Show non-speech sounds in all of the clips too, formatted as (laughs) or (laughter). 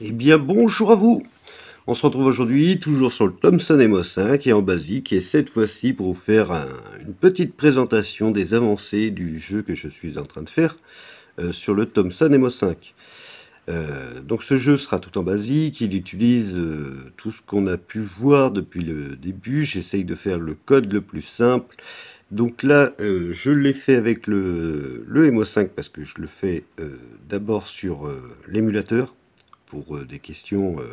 Eh bien bonjour à vous On se retrouve aujourd'hui toujours sur le Thomson MO5 et en basique et cette fois-ci pour vous faire une petite présentation des avancées du jeu que je suis en train de faire euh, sur le Thomson MO5. Euh, donc ce jeu sera tout en basique, il utilise euh, tout ce qu'on a pu voir depuis le début, j'essaye de faire le code le plus simple. Donc là, je l'ai fait avec le, le MO5 parce que je le fais d'abord sur l'émulateur pour euh, des questions euh,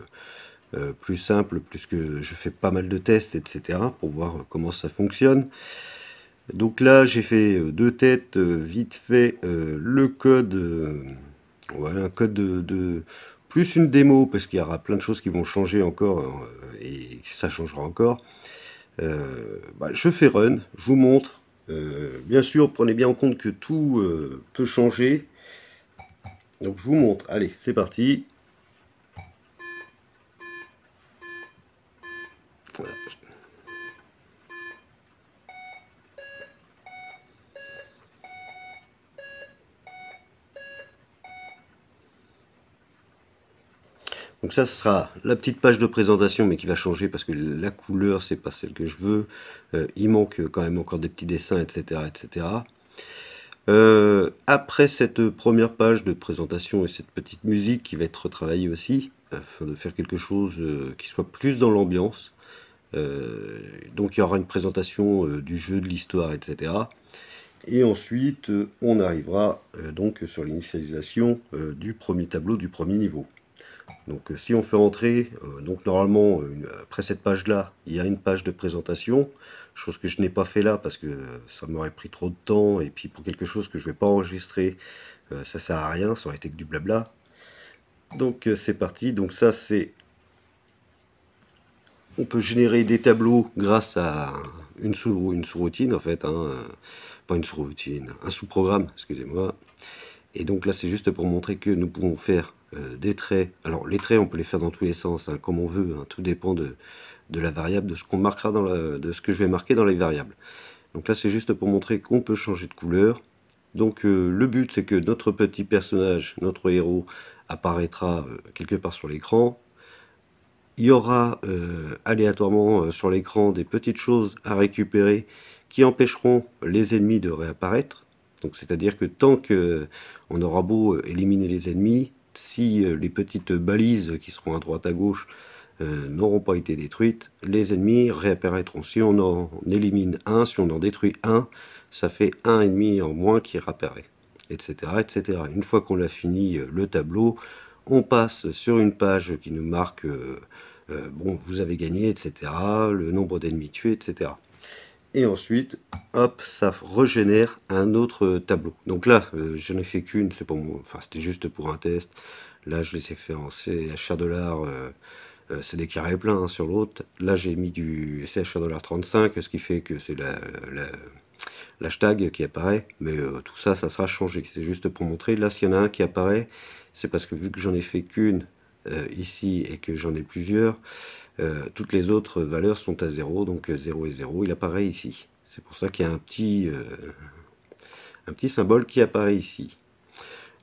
euh, plus simples, puisque je fais pas mal de tests, etc., pour voir comment ça fonctionne. Donc là, j'ai fait deux têtes, vite fait, le code, voilà un code de, plus une démo, parce qu'il y aura plein de choses qui vont changer encore, et ça changera encore. Bah, je fais run, je vous montre. bien sûr, prenez bien en compte que tout peut changer. Donc je vous montre. Allez, c'est parti. Donc ça, ce sera la petite page de présentation, mais qui va changer parce que la couleur, c'est pas celle que je veux. Euh, il manque quand même encore des petits dessins, etc. etc. Euh, après cette première page de présentation et cette petite musique qui va être retravaillée aussi, afin de faire quelque chose euh, qui soit plus dans l'ambiance. donc il y aura une présentation du jeu, de l'histoire, etc. Et ensuite, on arrivera donc sur l'initialisation du premier tableau, du premier niveau. Donc euh, si on fait entrer, euh, donc normalement euh, après cette page là, il y a une page de présentation, chose que je n'ai pas fait là parce que ça m'aurait pris trop de temps et puis pour quelque chose que je ne vais pas enregistrer, ça ça sert à rien, ça aurait été que du blabla. Donc c'est parti, donc ça c'est... On peut générer des tableaux grâce à une sous-routine une sous en fait, hein, pas une sous-routine, un sous-programme, excusez-moi. Et donc là, c'est juste pour montrer que nous pouvons faire euh, des traits. Alors les traits, on peut les faire dans tous les sens, hein, comme on veut. Hein. tout dépend de, la variable, de ce qu'on marquera dans de ce que je vais marquer dans les variables. Donc là, c'est juste pour montrer qu'on peut changer de couleur. Donc euh, le but, c'est que notre petit personnage, notre héros, apparaîtra euh, quelque part sur l'écran. Il y aura aléatoirement sur l'écran des petites choses à récupérer qui empêcheront les ennemis de réapparaître. Donc c'est-à-dire que tant qu'on euh, aura beau euh, éliminer les ennemis, si euh, les petites balises qui seront à droite à gauche n'auront pas été détruites, les ennemis réapparaîtront. Si on en élimine un, si on en détruit un, ça fait un ennemi en moins qui réapparaît, etc. etc. Une fois qu'on a fini le tableau, on passe sur une page qui nous marque bon, vous avez gagné, etc., le nombre d'ennemis tués, etc et ensuite hop ça régénère un autre tableau donc là euh, je n'ai fait qu'une c'est pour moi. enfin c'était juste pour un test là je les ai fait en CHR euh, euh, c'est des carrés pleins hein, sur l'autre là j'ai mis du CHR 35 ce qui fait que c'est la, l'hashtag qui apparaît mais tout ça ça sera changé c'est juste pour montrer là s'il y en a un qui apparaît c'est parce que vu que j'en ai fait qu'une ici et que j'en ai plusieurs euh, toutes les autres valeurs sont à 0, donc 0 euh, et 0, il apparaît ici. C'est pour ça qu'il y a un petit, euh, un petit symbole qui apparaît ici.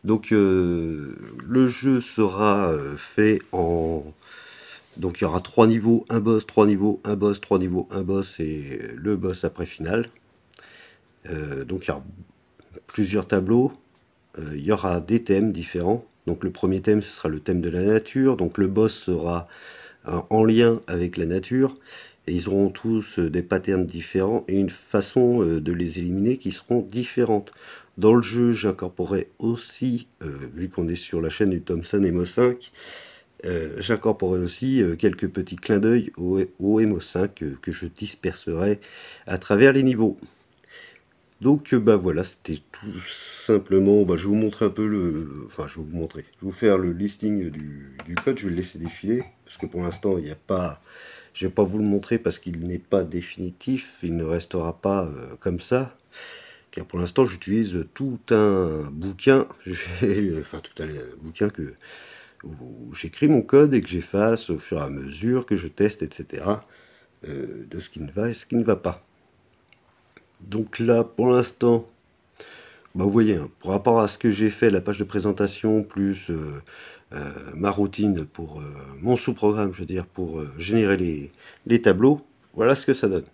Donc le jeu sera fait en... Donc il y aura trois niveaux, un boss, trois niveaux, un boss, trois niveaux, un boss et le boss après final. donc il y aura plusieurs tableaux, il y aura des thèmes différents. Donc le premier thème ce sera le thème de la nature, donc le boss sera en lien avec la nature. Et ils auront tous euh, des patterns différents et une façon euh, de les éliminer qui seront différentes. Dans le jeu, j'incorporerai aussi, euh, vu qu'on est sur la chaîne du Thomson Emo 5, j'incorporerai aussi quelques petits clins d'œil au, au 5 que je disperserai à travers les niveaux. Donc euh, bah voilà, c'était tout simplement. Bah, je vais vous montrer un peu le, Enfin, je vais vous montrer. Je vais vous faire le listing du, code. Je vais le laisser défiler. Parce que pour l'instant, il n'y a pas. Je ne vais pas vous le montrer parce qu'il n'est pas définitif. Il ne restera pas euh, comme ça. Car pour l'instant, j'utilise tout un bouquin. (laughs) enfin, tout un bouquin que où j'écris mon code et que j'efface au fur et à mesure que je teste, etc. Euh, de ce qui ne va et ce qui ne va pas. Donc là, pour l'instant, bah, vous voyez, hein, par rapport à ce que j'ai fait, la page de présentation, plus euh, euh, ma routine pour euh, mon sous-programme, je veux dire, pour générer les, tableaux, voilà ce que ça donne.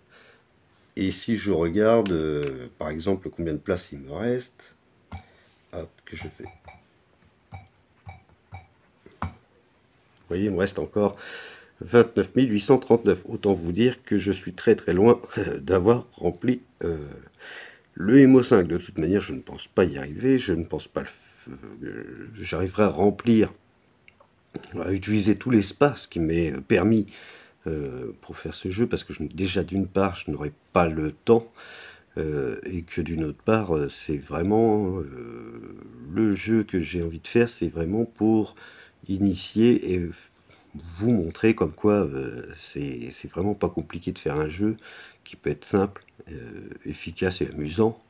Et si je regarde, par exemple, combien de places il me reste, hop, que je fais. Vous voyez, il me reste encore 29 839. Autant vous dire que je suis très très loin euh, d'avoir rempli euh, le MO5. De toute manière, je ne pense pas y arriver. Je ne pense pas. Euh, j'arriverai à remplir, à utiliser tout l'espace qui m'est permis pour faire ce jeu parce que déjà d'une part, je n'aurai pas le temps. et que d'une autre part, c'est vraiment le jeu que j'ai envie de faire, c'est vraiment pour initier et vous montrer comme quoi euh, c'est vraiment pas compliqué de faire un jeu qui peut être simple, euh, efficace et amusant,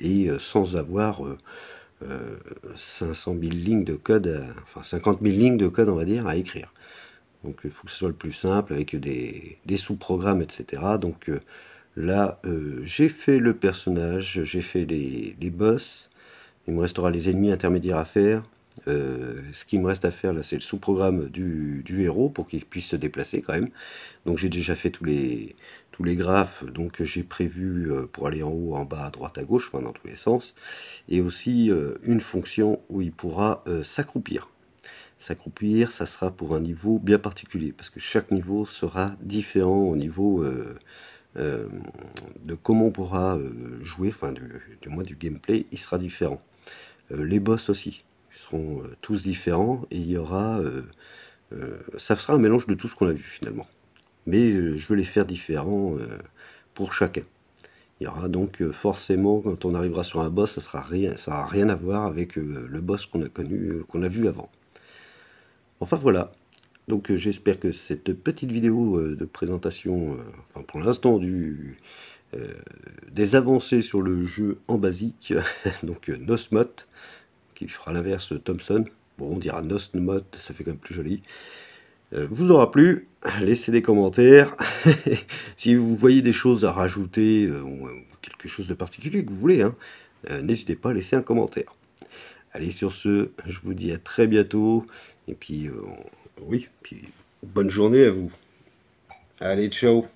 et euh, sans avoir 500 000 lignes de code, enfin 50 000 lignes de code, on va dire, à écrire. Donc il faut que ce soit le plus simple avec des, sous-programmes, etc. Donc là, j'ai fait le personnage, j'ai fait les boss, il me restera les ennemis intermédiaires à faire, euh, ce qui me reste à faire là, c'est le sous-programme du, héros pour qu'il puisse se déplacer quand même. Donc j'ai déjà fait tous les, graphes, donc j'ai prévu euh, pour aller en haut, en bas, à droite, à gauche, enfin dans tous les sens. Et aussi euh, une fonction où il pourra s'accroupir. S'accroupir, ça sera pour un niveau bien particulier, parce que chaque niveau sera différent au niveau de comment on pourra jouer, enfin du, du moins du gameplay, il sera différent. les boss aussi seront euh, tous différents et il y aura. Euh, euh, ça sera un mélange de tout ce qu'on a vu finalement. Mais je veux les faire différents pour chacun. Il y aura donc forcément, quand on arrivera sur un boss, ça sera rien, ça n'a rien à voir avec le boss qu'on a connu, qu'on a vu avant. Enfin voilà. Donc j'espère que cette petite vidéo de présentation, enfin pour l'instant du des avancées sur le jeu en basique, (laughs) donc nos Nosmot, qui fera l'inverse Thompson. Bon, on dira Nostmot, ça fait quand même plus joli. Euh, vous aura plu, laissez des commentaires. (laughs) si vous voyez des choses à rajouter euh, ou euh, quelque chose de particulier que vous voulez, hein, n'hésitez pas à laisser un commentaire. Allez, sur ce, je vous dis à très bientôt. Et puis, oui, puis bonne journée à vous. Allez, ciao